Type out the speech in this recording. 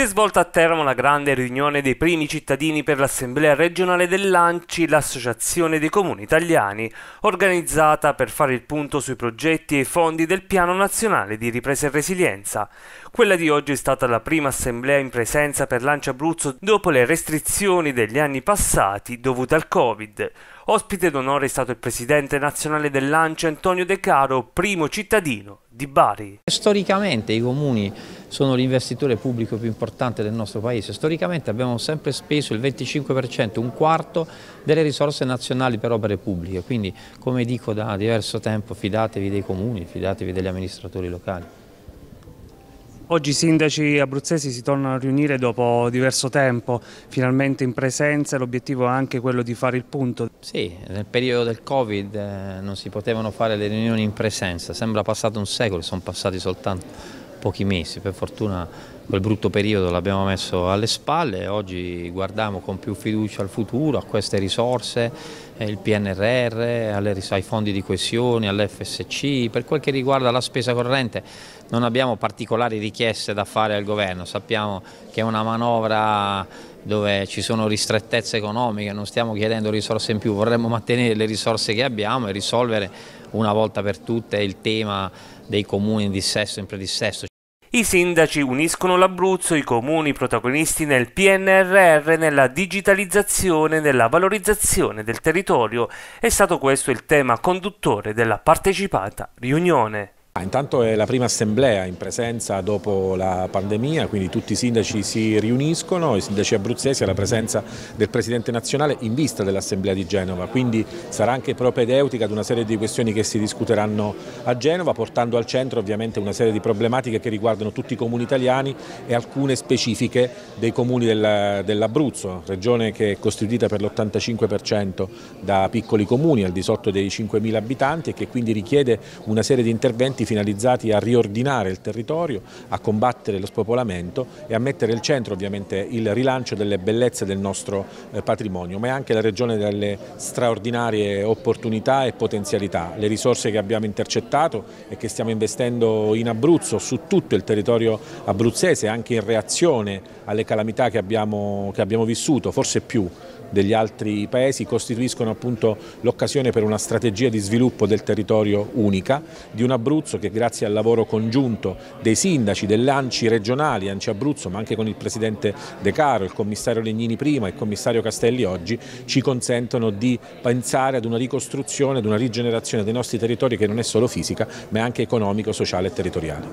Si è svolta a Teramo la grande riunione dei primi cittadini per l'Assemblea regionale dell'ANCI, l'Associazione dei Comuni Italiani, organizzata per fare il punto sui progetti e i fondi del Piano Nazionale di Ripresa e Resilienza. Quella di oggi è stata la prima assemblea in presenza per l'ANCI Abruzzo dopo le restrizioni degli anni passati dovute al Covid. Ospite d'onore è stato il presidente nazionale del dell'ANCI Antonio De Caro, primo cittadino di Bari. Storicamente i comuni sono l'investitore pubblico più importante del nostro paese. Storicamente abbiamo sempre speso il 25%, un quarto delle risorse nazionali per opere pubbliche, quindi come dico da diverso tempo fidatevi dei comuni, fidatevi degli amministratori locali. Oggi i sindaci abruzzesi si tornano a riunire dopo diverso tempo, finalmente in presenza, l'obiettivo è anche quello di fare il punto. Sì, nel periodo del Covid eh, non si potevano fare le riunioni in presenza, sembra passato un secolo, sono passati soltanto pochi mesi, per fortuna quel brutto periodo l'abbiamo messo alle spalle, e oggi guardiamo con più fiducia al futuro, a queste risorse, eh, il PNRR, ai fondi di coesione, all'FSC, per quel che riguarda la spesa corrente non abbiamo particolari richieste da fare al governo, sappiamo che è una manovra dove ci sono ristrettezze economiche, non stiamo chiedendo risorse in più, vorremmo mantenere le risorse che abbiamo e risolvere una volta per tutte il tema dei comuni in dissesto e in predissesto. I sindaci uniscono l'Abruzzo, i comuni protagonisti nel PNRR, nella digitalizzazione, nella valorizzazione del territorio. È stato questo il tema conduttore della partecipata riunione. Ah, intanto è la prima assemblea in presenza dopo la pandemia, quindi tutti i sindaci si riuniscono, i sindaci abruzzesi alla presenza del Presidente nazionale in vista dell'Assemblea di Genova, quindi sarà anche propedeutica ad una serie di questioni che si discuteranno a Genova, portando al centro ovviamente una serie di problematiche che riguardano tutti i comuni italiani e alcune specifiche dei comuni dell'Abruzzo, regione che è costituita per l'85% da piccoli comuni al di sotto dei 5.000 abitanti e che quindi richiede una serie di interventi finalizzati a riordinare il territorio, a combattere lo spopolamento e a mettere al centro ovviamente il rilancio delle bellezze del nostro eh, patrimonio, ma è anche la regione delle straordinarie opportunità e potenzialità, le risorse che abbiamo intercettato e che stiamo investendo in Abruzzo, su tutto il territorio abruzzese, anche in reazione alle calamità che abbiamo, che abbiamo vissuto, forse più degli altri paesi costituiscono appunto l'occasione per una strategia di sviluppo del territorio unica, di un Abruzzo che grazie al lavoro congiunto dei sindaci, dell'Anci regionali, Anci Abruzzo, ma anche con il Presidente De Caro, il Commissario Legnini prima e il Commissario Castelli oggi, ci consentono di pensare ad una ricostruzione, ad una rigenerazione dei nostri territori che non è solo fisica ma è anche economico, sociale e territoriale.